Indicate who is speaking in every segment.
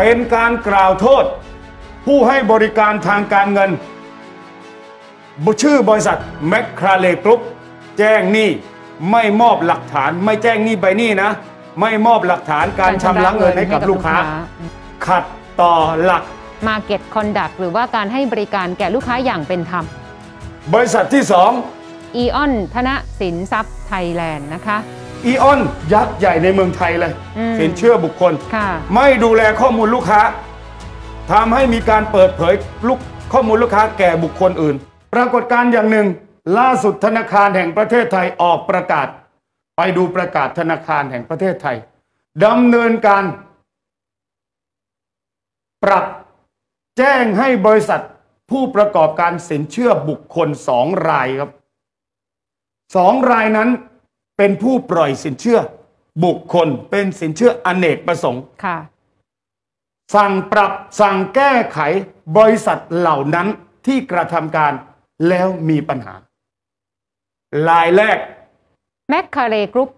Speaker 1: เป็นการกล่าวโทษ ผู้ให้บริการทางการเงินบชื่อบริษัทแมคคาเลกรุ๊ปแจ้งหนี้ไม่มอบหลักฐาน ไม่แจ้งหนี้ไปหนี้นะ ไม่มอบหลักฐานการชำระเงินให้กับลูกค้า ขัดต่อหลัก
Speaker 2: Market Conduct หรือว่าการให้บริการแก่ลูกค้าอย่างเป็น
Speaker 1: ธรรม บริษัทที่
Speaker 2: 2 อีออนธนสินทรัพย์ไทยแลนด์นะคะ
Speaker 1: อีออน ยักษ์ใหญ่ในเมืองไทยเลยสินเชื่อบุคคล ไม่ดูแลข้อมูลลูกค้าทำให้มีการเปิดเผยลูกข้อมูลลูกค้าแก่บุคคลอื่น ปรากฏการณ์อย่างหนึ่ง ล่าสุดธนาคารแห่งประเทศไทยออกประกาศ ไปดูประกาศธนาคารแห่งประเทศไทยดำเนินการ ปรับแจ้งให้บริษัท ผู้ประกอบการสินเชื่อบุคคลสองรายครับสองรายนั้นเป็นผู้ปล่อยสินเชื่อ บุคคลเป็นสินเชื่ออเนกประสงค์ ค่ะ สั่งปรับสั่งแก้ไขบริษัทเหล่านั้นที่กระทำการแล้วมีปัญหาลายแรก
Speaker 2: แมคคาเรกรุ๊ป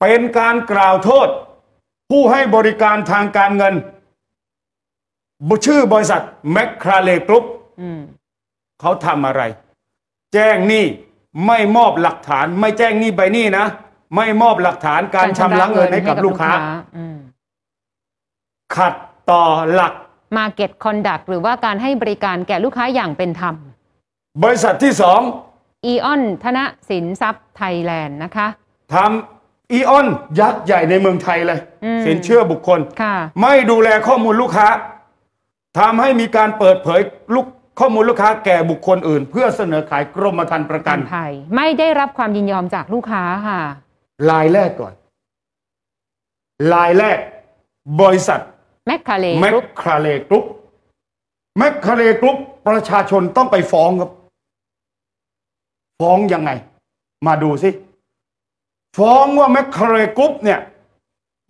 Speaker 1: เป็นการกล่าวโทษ ผู้ให้บริการทางการเงินชื่อบริษัทแมคคาเรกรุ๊ปเขาทำอะไร แจ้งหนี้ไม่มอบหลักฐาน ไม่แจ้งหนี้ใบหนี้นะ ไม่มอบหลักฐานการชำระเงินให้กับลูกค้าขัดต่อหลัก
Speaker 2: Market Conduct หรือว่าการให้บริการแก่ลูกค้าอย่างเป็นธรรม
Speaker 1: บริษัทที่สอง
Speaker 2: อีออนธนสินทรัพย์ไทยแลนด์นะคะ
Speaker 1: ทำอีออนยักษ์ใหญ่ในเมืองไทยเลย สินเชื่อบุคคล ไม่ดูแลข้อมูลลูกค้าทำให้มีการเปิดเผยลูกข้อมูลลูกค้าแก่บุคคลอื่นเพื่อเสนอขายกรมธรรม์ประกันภัย
Speaker 2: ไม่ได้รับความยินยอมจากลูกค้าค่ะ
Speaker 1: ลายแรกก่อน ลายแรก บริษัทแมคคาเลแมคคาเลกรุ๊ปแมคคาเลกรุ๊ปประชาชนต้องไปฟ้องครับ ฟ้องยังไง มาดูสิ ฟ้องว่า แมคคาเลกรุ๊ป เนี่ย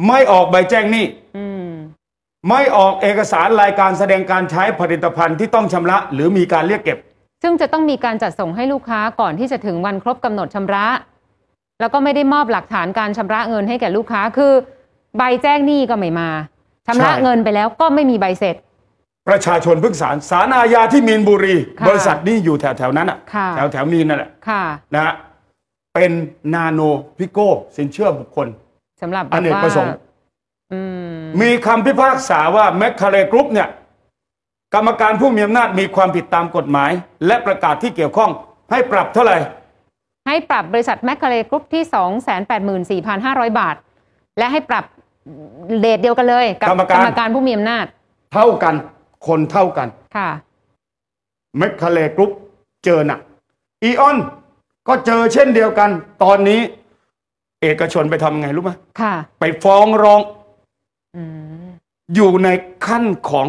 Speaker 1: ไม่ออกใบแจ้งหนี้ไม่ออกเอกสารรายการแสดงการใช้ผลิตภัณฑ์ที่ต้องชำระหรือมีการเรียกเก็บ ซึ่ง
Speaker 2: จะต้องมีการจัดส่งให้ลูกค้าก่อนที่จะถึงวันครบกำหนดชำระ แล้วก็ไม่ได้มอบหลักฐานการชำระเงินให้แก่ลูกค้าคือใบแจ้งหนี้ก็ไม่มา ชำระเงินไปแล้วก็ไม่มีใบเสร็จ
Speaker 1: ประชาชนพึ่งศาลศาลอาญาที่มีนบุรีบริษัทนี้อยู่แถวแถวนั้นอ่ะแถวแถวมีนนั่นแหละนะฮะเป็นนาโนพิโก้สินเชื่อบุคคล
Speaker 2: สำหรับอเนกประสงค์
Speaker 1: มีคำพิพากษาว่าแมคคาเรกรุ๊ปเนี่ย กรรมการผู้มีอำนาจมีความผิดตามกฎหมายและประกาศที่เกี่ยวข้องให้ปรับเท่าไหร่
Speaker 2: ให้ปรับบริษัทแมคคาเรกรุ๊ปที่ 284,500 บาท และให้ปรับเดทเดียวกันเลยกับกรรมการรรมการผู้มีอ
Speaker 1: ำนาจ เท่ากันคนเท่ากันค่ะแมคคาเรกรุ๊ปเจอหนักอีออนก็เจอเช่นเดียวกัน ตอนนี้เอกชนไปทำไงรู้ไหมค่ะไปฟ้องร้องอยู่ในขั้นของ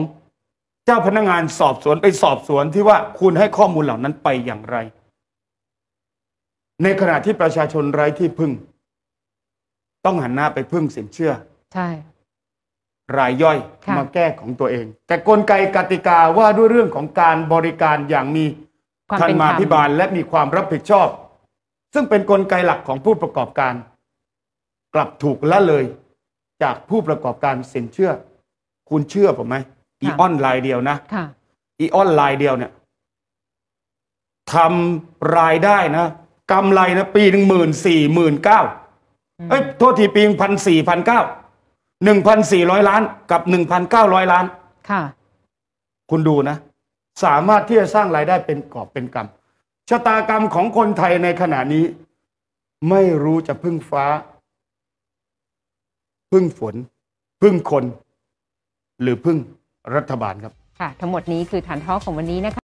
Speaker 1: เจ้าพนักงานสอบสวนไปสอบสวนที่ว่าคุณให้ข้อมูลเหล่านั้นไปอย่างไร ในขณะที่ประชาชนไร้ที่พึ่ง ต้องหันหน้าไปพึ่งสินเชื่อ ใช่ รายย่อยมาแก้ของตัวเอง แต่กลไกกติกาว่าด้วยเรื่องของการบริการอย่างมีธรรมาภิบาล และมีความรับผิดชอบ ซึ่งเป็นนกลไกหลักของผู้ประกอบการ กลับถูกละเลย จากผู้ประกอบการสินเชื่อคุณเชื่อผมไหมอีออนลายเดียวนะอีออนลายเดียวเนี่ยทำรายได้นะกำไรนะปีหนึ่งหมื่นสี่หมื่นเก้าเอ้ยโทษทีปีหนึ่งพันสี่พันเก้าหนึ่งพันสี่ร้อยล้านกับหนึ่งพันเก้าร้อยล้าน ค่ะ คุณดูนะ สามารถที่จะสร้างรายได้เป็นกอบเป็นกำชะตากรรมของคนไทยในขณะนี้ ไม่รู้จะพึ่งฟ้า พึ่งฝนพึ่งคนหรือพึ่งรัฐบาลครับ
Speaker 2: ค่ะ ทั้งหมดนี้คือฐานท้อของวันนี้นะคะ